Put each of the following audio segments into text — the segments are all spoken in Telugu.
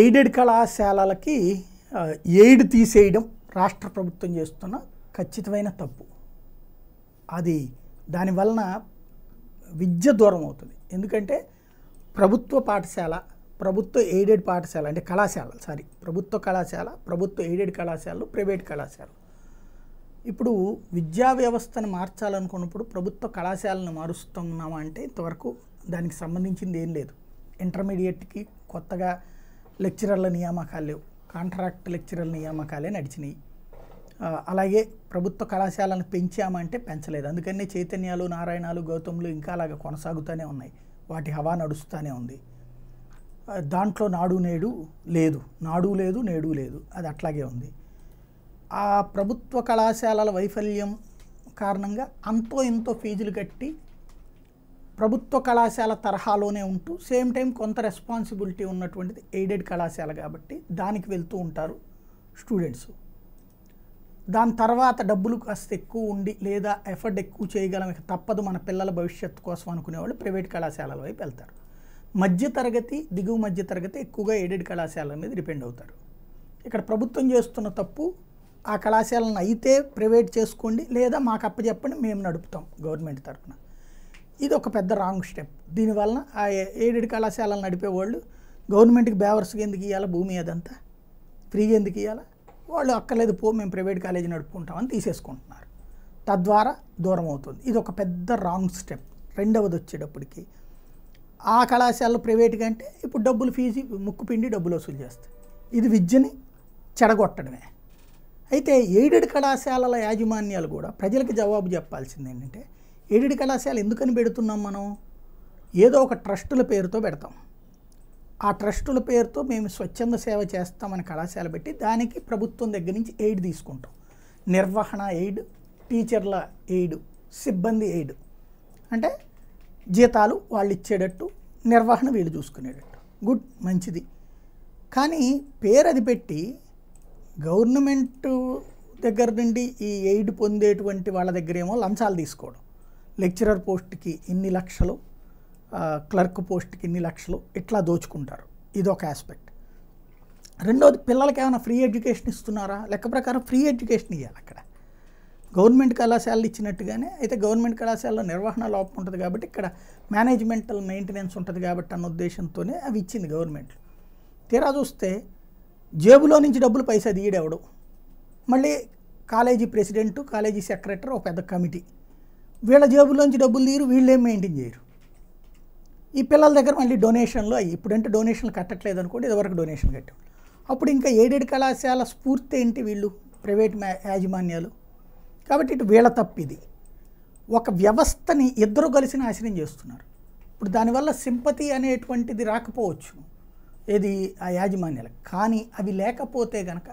ఎయిడెడ్ కళాశాలలకి ఎయిడ్ తీసేయడం రాష్ట్ర ప్రభుత్వం చేస్తున్న ఖచ్చితమైన తప్పు అది దానివలన విద్య దూరం అవుతుంది ఎందుకంటే ప్రభుత్వ పాఠశాల ప్రభుత్వ ఎయిడెడ్ పాఠశాల అంటే కళాశాల సారీ ప్రభుత్వ కళాశాల ప్రభుత్వ ఎయిడెడ్ కళాశాలలు ప్రైవేట్ కళాశాల ఇప్పుడు విద్యా వ్యవస్థను మార్చాలనుకున్నప్పుడు ప్రభుత్వ కళాశాలను మారుస్తున్నామా అంటే ఇంతవరకు దానికి సంబంధించింది ఏం లేదు ఇంటర్మీడియట్కి కొత్తగా లెక్చరర్ల నియామకాలు లేవు కాంట్రాక్ట్ లెక్చరర్ల నియామకాలే నడిచినాయి అలాగే ప్రభుత్వ కళాశాలను పెంచామంటే పెంచలేదు అందుకనే చైతన్యాలు నారాయణాలు గౌతములు ఇంకా అలాగ కొనసాగుతూనే ఉన్నాయి వాటి హవా నడుస్తూనే ఉంది దాంట్లో నాడు నేడు లేదు నాడు లేదు నేడు లేదు అది అట్లాగే ఉంది ఆ ప్రభుత్వ కళాశాలల వైఫల్యం కారణంగా అంతో ఇంతో ఫీజులు కట్టి ప్రభుత్వ కళాశాల తరహాలోనే ఉంటూ సేమ్ టైం కొంత రెస్పాన్సిబిలిటీ ఉన్నటువంటిది ఎయిడెడ్ కళాశాల కాబట్టి దానికి వెళ్తూ ఉంటారు స్టూడెంట్స్ దాని తర్వాత డబ్బులు కాస్త ఎక్కువ ఉండి లేదా ఎఫర్ట్ ఎక్కువ చేయగలం తప్పదు మన పిల్లల భవిష్యత్తు కోసం అనుకునేవాళ్ళు ప్రైవేట్ కళాశాలల వైపు వెళ్తారు మధ్యతరగతి దిగువ మధ్యతరగతి ఎక్కువగా ఎయిడెడ్ కళాశాలల మీద డిపెండ్ అవుతారు ఇక్కడ ప్రభుత్వం చేస్తున్న తప్పు ఆ కళాశాలను అయితే ప్రైవేట్ చేసుకోండి లేదా మాకు అప్పచెప్పండి మేము నడుపుతాం గవర్నమెంట్ తరఫున ఇది ఒక పెద్ద రాంగ్ స్టెప్ దీనివలన ఆ ఎయిడెడ్ కళాశాలలు నడిపేవాళ్ళు గవర్నమెంట్కి బేవర్స్కి ఎందుకు ఇవ్వాల భూమి అదంతా ఫ్రీగా ఎందుకు ఇవ్వాలా వాళ్ళు అక్కర్లేదు పో మేము ప్రైవేట్ కాలేజీ నడుపుకుంటామని తీసేసుకుంటున్నారు తద్వారా దూరం అవుతుంది ఇది ఒక పెద్ద రాంగ్ స్టెప్ రెండవది వచ్చేటప్పటికి ఆ కళాశాలలు ప్రైవేట్ కంటే ఇప్పుడు డబ్బులు ఫీజు ముక్కు పిండి డబ్బులు వసూలు చేస్తాయి ఇది విద్యని చెడగొట్టడమే అయితే ఎయిడెడ్ కళాశాలల యాజమాన్యాలు కూడా ప్రజలకు జవాబు చెప్పాల్సింది ఏంటంటే ఎయిడెడ్ కళాశాల ఎందుకని పెడుతున్నాం మనం ఏదో ఒక ట్రస్టుల పేరుతో పెడతాం ఆ ట్రస్టుల పేరుతో మేము స్వచ్ఛంద సేవ చేస్తామని కళాశాల పెట్టి దానికి ప్రభుత్వం దగ్గర నుంచి ఎయిడ్ తీసుకుంటాం నిర్వహణ ఎయిడ్ టీచర్ల ఎయిడ్ సిబ్బంది ఎయిడ్ అంటే జీతాలు వాళ్ళు ఇచ్చేటట్టు నిర్వహణ వీళ్ళు చూసుకునేటట్టు గుడ్ మంచిది కానీ పేరు అది పెట్టి గవర్నమెంట్ దగ్గర నుండి ఈ ఎయిడ్ పొందేటువంటి వాళ్ళ దగ్గరేమో లంచాలు తీసుకోవడం లెక్చరర్ పోస్ట్కి ఇన్ని లక్షలు క్లర్క్ పోస్ట్కి ఇన్ని లక్షలు ఇట్లా దోచుకుంటారు ఇది ఒక ఆస్పెక్ట్ రెండోది పిల్లలకి ఏమైనా ఫ్రీ ఎడ్యుకేషన్ ఇస్తున్నారా లెక్క ప్రకారం ఫ్రీ ఎడ్యుకేషన్ ఇవ్వాలి అక్కడ గవర్నమెంట్ కళాశాలలు ఇచ్చినట్టుగానే అయితే గవర్నమెంట్ కళాశాలలో నిర్వహణ లోపం ఉంటుంది కాబట్టి ఇక్కడ మేనేజ్మెంటల్ మెయింటెనెన్స్ ఉంటుంది కాబట్టి అన్న ఉద్దేశంతోనే అవి ఇచ్చింది గవర్నమెంట్ తీరా చూస్తే జేబులో నుంచి డబ్బులు పైసా తీయడెవడు మళ్ళీ కాలేజీ ప్రెసిడెంటు కాలేజీ సెక్రటరీ ఒక పెద్ద కమిటీ వీళ్ళ జేబులోంచి డబ్బులు తీరు ఏం మెయింటైన్ చేయరు ఈ పిల్లల దగ్గర మళ్ళీ డొనేషన్లు అయ్యి ఇప్పుడంటే డొనేషన్లు కట్టట్లేదు అనుకోండి ఇదివరకు డొనేషన్ కట్టాం అప్పుడు ఇంకా ఎయిడెడ్ కళాశాల స్ఫూర్తి ఏంటి వీళ్ళు ప్రైవేట్ యాజమాన్యాలు కాబట్టి ఇటు వీళ్ళ తప్పు ఇది ఒక వ్యవస్థని ఇద్దరు కలిసి నాశనం చేస్తున్నారు ఇప్పుడు దానివల్ల సింపతి అనేటువంటిది రాకపోవచ్చు ఏది ఆ యాజమాన్యాలకు కానీ అవి లేకపోతే కనుక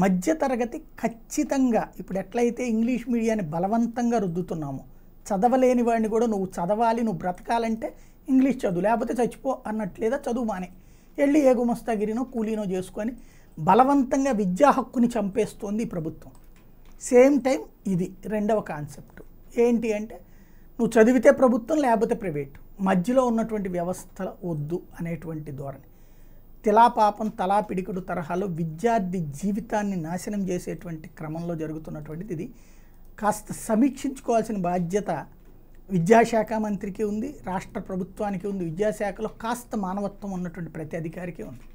మధ్యతరగతి ఖచ్చితంగా ఇప్పుడు ఎట్లయితే ఇంగ్లీష్ మీడియాన్ని బలవంతంగా రుద్దుతున్నామో చదవలేని వాడిని కూడా నువ్వు చదవాలి నువ్వు బ్రతకాలంటే ఇంగ్లీష్ చదువు లేకపోతే చచ్చిపో అన్నట్లేదా చదువు మానే వెళ్ళి ఏ కూలీనో చేసుకొని బలవంతంగా విద్యా హక్కుని చంపేస్తోంది ప్రభుత్వం సేమ్ టైం ఇది రెండవ కాన్సెప్ట్ ఏంటి అంటే నువ్వు చదివితే ప్రభుత్వం లేకపోతే ప్రైవేట్ మధ్యలో ఉన్నటువంటి వ్యవస్థ వద్దు అనేటువంటి ధోరణి తిలాపాపం తలా పిడికడు తరహాలో విద్యార్థి జీవితాన్ని నాశనం చేసేటువంటి క్రమంలో జరుగుతున్నటువంటిది ఇది కాస్త సమీక్షించుకోవాల్సిన బాధ్యత విద్యాశాఖ మంత్రికి ఉంది రాష్ట్ర ప్రభుత్వానికి ఉంది విద్యాశాఖలో కాస్త మానవత్వం ఉన్నటువంటి ప్రతి అధికారికి ఉంది